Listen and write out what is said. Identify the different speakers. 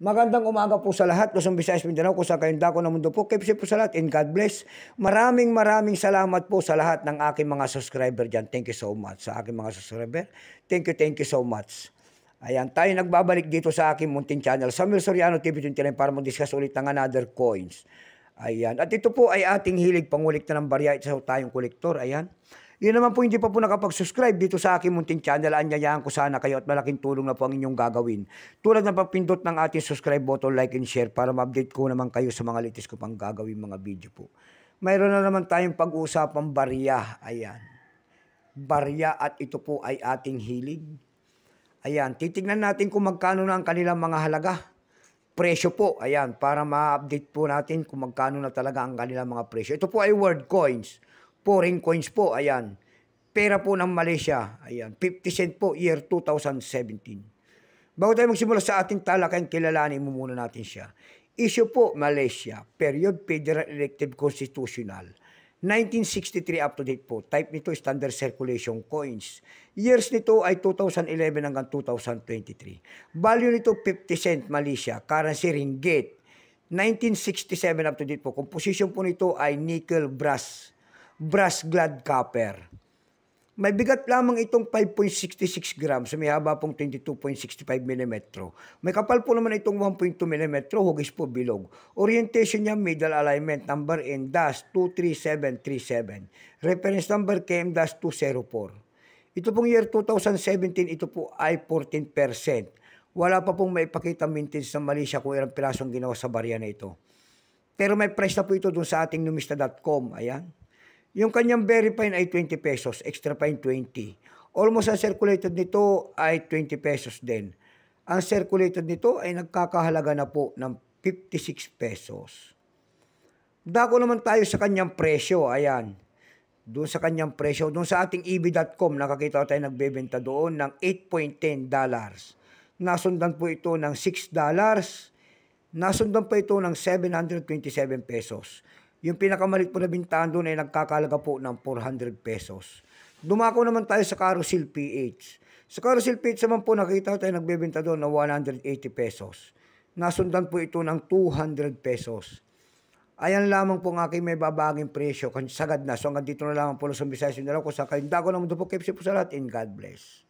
Speaker 1: Magandang umaga po sa lahat. Kusang Visayas, Mindanao, kung sa kayong dako ng mundo po. Keep safe po sa lahat and God bless. Maraming maraming salamat po sa lahat ng aking mga subscriber dyan. Thank you so much sa aking mga subscriber. Thank you, thank you so much. Ayan, tayo nagbabalik dito sa aking munting channel, Samuel Soriano TV29 para mag-discuss ulit ng another coins. Ayan, at ito po ay ating hilig na ng barya. Ito tayong kolektor. Ayan. Yun naman po hindi pa po nakapag-subscribe dito sa aking munting channel. Anyayahan ko sana kayo at malaking tulong na po ang inyong gagawin. Tulad ng pagpindot ng ating subscribe button, like and share para ma-update ko naman kayo sa mga latest ko pang gagawin mga video po. Mayroon na naman tayong pag-uusapang barya. Ayan. Barya at ito po ay ating hilig. Ayan, titignan natin kung magkano na ang kanilang mga halaga. Presyo po, ayan, para ma-update po natin kung magkano na talaga ang kanilang mga presyo. Ito po ay word coins foreign coins po, ayan. Pera po ng Malaysia, ayan, 50 cent po, year 2017. Bago tayo magsimula sa ating talakayan, kilalanin mo muna natin siya. Issue po, Malaysia, period Federal Elective Constitutional. 1963 up to date po. Type nito standard circulation coins. Years nito ay 2011 hanggang 2023. Value nito 50 cent Malaysia, currency ringgit. 1967 up to date po. Composition po nito ay nickel brass brass glad copper. May bigat lamang itong 5.66 grams, may haba pong 22.65 mm. May kapal po naman itong 1.2 mm, hugis po bilog. Orientation niya middle alignment, number dash 23737 Reference number KM-204. Ito pong year 2017, ito po ay 14%. Wala pa pong maipakita maintenance ng Malaysia kung ilang pirasong ginawa sa barya na ito. Pero may price na po ito dun sa ating numista.com. Ayan. Yung kanyang very fine ay 20 pesos, extra fine 20. Almost ang circulated nito ay 20 pesos din. Ang circulated nito ay nagkakahalaga na po ng 56 pesos. Dako naman tayo sa kanyang presyo, ayan. Doon sa kanyang presyo, doon sa ating eb.com, nakakita tayo nagbebenta doon ng 8.10 dollars. Nasundan po ito ng 6 dollars. Nasundan pa ito ng 727 pesos. Yung pinakamalit po na bintahan doon ay nagkakalaga po ng 400 pesos. Dumako naman tayo sa Carousel PH. Sa Carousel PH naman po nakita tayo nagbebenta doon na 180 pesos. Nasundan po ito ng 200 pesos. Ayan lamang po ang aking may babaging presyo. Sagad na. So hanggang dito na lamang po sa Visayas Mindanao. Kung sa kalindago naman po, keep po sa lahat and God bless.